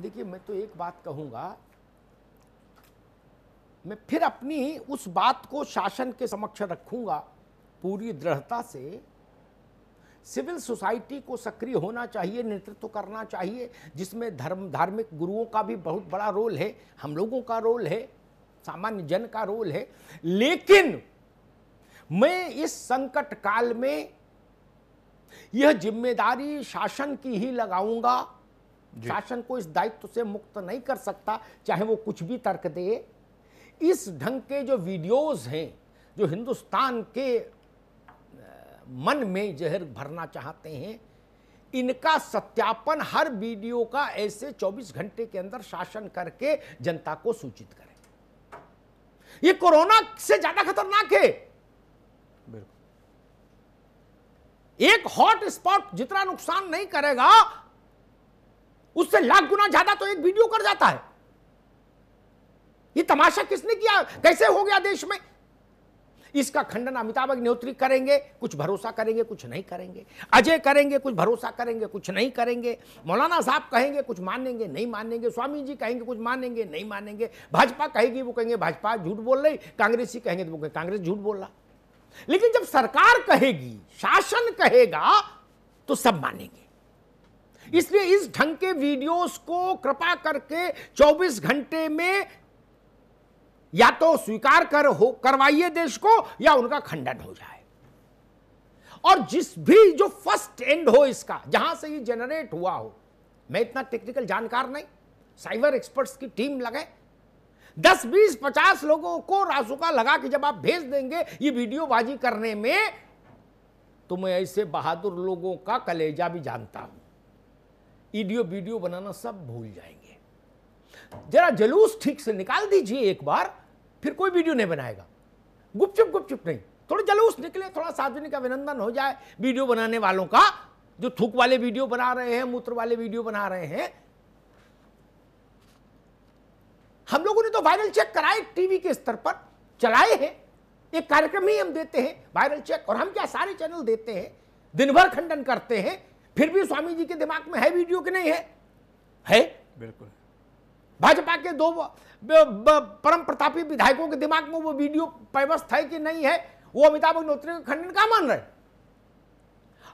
देखिए मैं तो एक बात कहूंगा मैं फिर अपनी उस बात को शासन के समक्ष रखूंगा पूरी दृढ़ता से सिविल सोसाइटी को सक्रिय होना चाहिए नेतृत्व करना चाहिए जिसमें धर्म धार्मिक गुरुओं का भी बहुत बड़ा रोल है हम लोगों का रोल है सामान्य जन का रोल है लेकिन मैं इस संकट काल में यह जिम्मेदारी शासन की ही लगाऊंगा शासन को इस दायित्व से मुक्त नहीं कर सकता चाहे वो कुछ भी तर्क दे इस ढंग के जो वीडियोस हैं जो हिंदुस्तान के मन में जहर भरना चाहते हैं इनका सत्यापन हर वीडियो का ऐसे 24 घंटे के अंदर शासन करके जनता को सूचित करें ये कोरोना से ज्यादा खतरनाक है एक हॉट स्पॉट जितना नुकसान नहीं करेगा उससे लाख गुना ज्यादा तो एक वीडियो कर जाता है ये तमाशा किसने किया कैसे हो गया देश में इसका खंडन अमिताभ अग्निहोत्री करेंगे कुछ भरोसा करेंगे कुछ नहीं करेंगे अजय करेंगे कुछ भरोसा करेंगे कुछ नहीं करेंगे मौलाना साहब कहेंगे कुछ मानेंगे नहीं मानेंगे स्वामी जी कहेंगे कुछ मानेंगे नहीं मानेंगे भाजपा कहेगी वो कहेंगे भाजपा झूठ बोल रही कांग्रेस ही कहेंगे तो वो कहेंगे कांग्रेस झूठ बोल रहा लेकिन जब सरकार कहेगी शासन कहेगा तो सब मानेंगे इसलिए इस ढंग के वीडियोस को कृपा करके 24 घंटे में या तो स्वीकार कर हो करवाइए देश को या उनका खंडन हो जाए और जिस भी जो फर्स्ट एंड हो इसका जहां से ये जनरेट हुआ हो मैं इतना टेक्निकल जानकार नहीं साइबर एक्सपर्ट्स की टीम लगाए दस बीस पचास लोगों को रासुका लगा के जब आप भेज देंगे ये वीडियोबाजी करने में तो मैं ऐसे बहादुर लोगों का कलेजा भी जानता हूं ईडियो वीडियो बनाना सब भूल जाएंगे जरा जलूस ठीक से निकाल दीजिए एक बार फिर कोई वीडियो नहीं बनाएगा गुपचुप गुपचुप नहीं थोड़ा जलूस निकले थोड़ा सार्वजनिक अभिनंदन हो जाए वीडियो बनाने वालों का जो थूक वाले वीडियो बना रहे हैं मूत्र वाले वीडियो बना रहे हैं हम लोगों ने तो वायरल चेक कराए टीवी के स्तर पर चलाए हैं एक कार्यक्रम ही हम देते हैं वायरल चेक और हम क्या सारे चैनल देते हैं दिन भर खंडन करते हैं फिर भी स्वामी जी के दिमाग में है वीडियो कि नहीं है है बिल्कुल भाजपा के दो परम प्रतापी विधायकों के दिमाग में वो वीडियो पैवस्थ है कि नहीं है वो अमिताभ अग्नोत्री का खंडन कहा मान रहे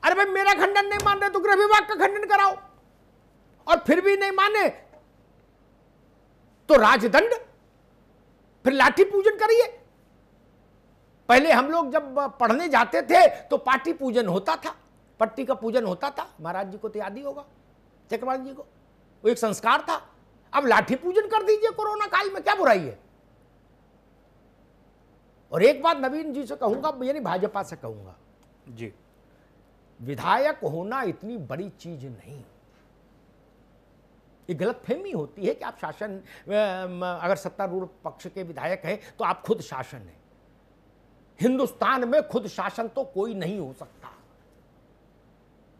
अरे भाई मेरा खंडन नहीं मान रहे तो गृह विभाग का खंडन कराओ और फिर भी नहीं माने तो राजदंड फिर लाठी पूजन करिए पहले हम लोग जब पढ़ने जाते थे तो पार्टी पूजन होता था पट्टी का पूजन होता था महाराज जी को तो याद ही होगा चक्रवाल जी को वो एक संस्कार था अब लाठी पूजन कर दीजिए कोरोना काल में क्या बुराई है और एक बात नवीन जी से कहूंगा यानी भाजपा से कहूंगा जी विधायक होना इतनी बड़ी चीज नहीं ये फहमी होती है कि आप शासन अगर सत्तारूढ़ पक्ष के विधायक हैं तो आप खुद शासन हैं हिंदुस्तान में खुद शासन तो कोई नहीं हो सकता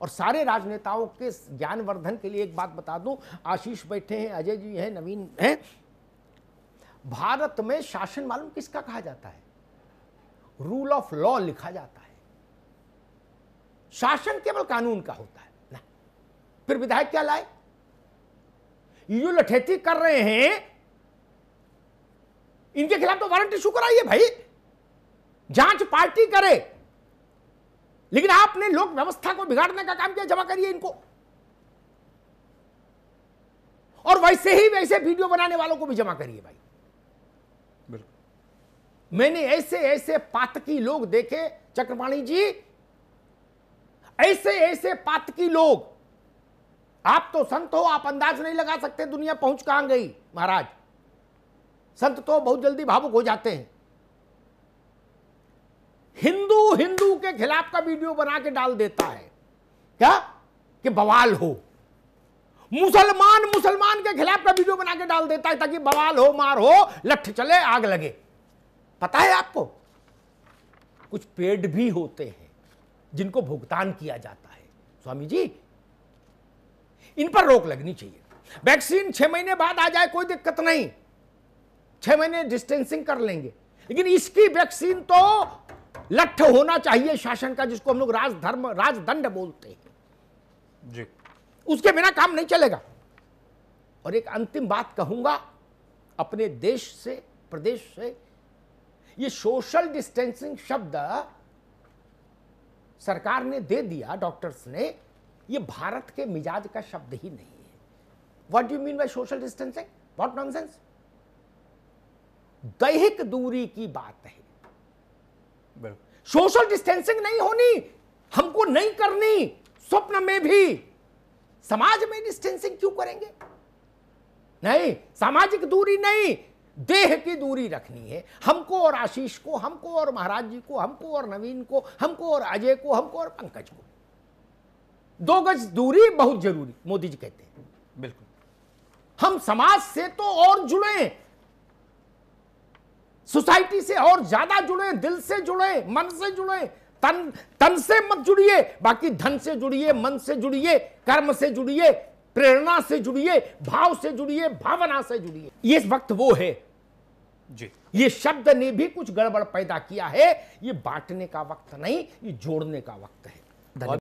और सारे राजनेताओं के ज्ञानवर्धन के लिए एक बात बता दूं आशीष बैठे हैं अजय जी हैं नवीन हैं भारत में शासन मालूम किसका कहा जाता है रूल ऑफ लॉ लिखा जाता है शासन केवल कानून का होता है ना फिर विधायक क्या लाए यू लठेती कर रहे हैं इनके खिलाफ तो वारंट इशू कराइए भाई जांच पार्टी करे लेकिन आपने लोक व्यवस्था को बिगाड़ने का काम किया जमा करिए इनको और वैसे ही वैसे वीडियो बनाने वालों को भी जमा करिए भाई बिल्कुल मैंने ऐसे ऐसे पातकी लोग देखे चक्रपाणी जी ऐसे ऐसे पातकी लोग आप तो संत हो आप अंदाज नहीं लगा सकते दुनिया पहुंच कहां गई महाराज संत तो बहुत जल्दी भावुक हो जाते हैं हिंदू हिंदू के खिलाफ का वीडियो बना के डाल देता है क्या कि बवाल हो मुसलमान मुसलमान के खिलाफ का वीडियो बना के डाल देता है ताकि बवाल हो मार हो लठ चले आग लगे पता है आपको कुछ पेड भी होते हैं जिनको भुगतान किया जाता है स्वामी जी इन पर रोक लगनी चाहिए वैक्सीन छह महीने बाद आ जाए कोई दिक्कत नहीं छह महीने डिस्टेंसिंग कर लेंगे लेकिन इसकी वैक्सीन तो लठ होना चाहिए शासन का जिसको हम लोग राजधर्म राजदंड बोलते हैं जी उसके बिना काम नहीं चलेगा और एक अंतिम बात कहूंगा अपने देश से प्रदेश से ये सोशल डिस्टेंसिंग शब्द सरकार ने दे दिया डॉक्टर्स ने ये भारत के मिजाज का शब्द ही नहीं है what you mean by social distancing what nonsense दैहिक दूरी की बात है सोशल डिस्टेंसिंग नहीं होनी हमको नहीं करनी स्वप्न में भी समाज में डिस्टेंसिंग क्यों करेंगे नहीं सामाजिक दूरी नहीं देह की दूरी रखनी है हमको और आशीष को हमको और महाराज जी को हमको और नवीन को हमको और अजय को हमको और पंकज को दो गज दूरी बहुत जरूरी मोदी जी कहते हैं बिल्कुल हम समाज से तो और जुड़े सोसाइटी से और ज्यादा जुड़े दिल से जुड़े मन से जुड़े तन तन से मत जुड़िए बाकी धन से जुड़िए मन से जुड़िए कर्म से जुड़िए प्रेरणा से जुड़िए भाव से जुड़िए भावना से जुड़िए ये वक्त वो है जी ये शब्द ने भी कुछ गड़बड़ पैदा किया है ये बांटने का वक्त नहीं ये जोड़ने का वक्त है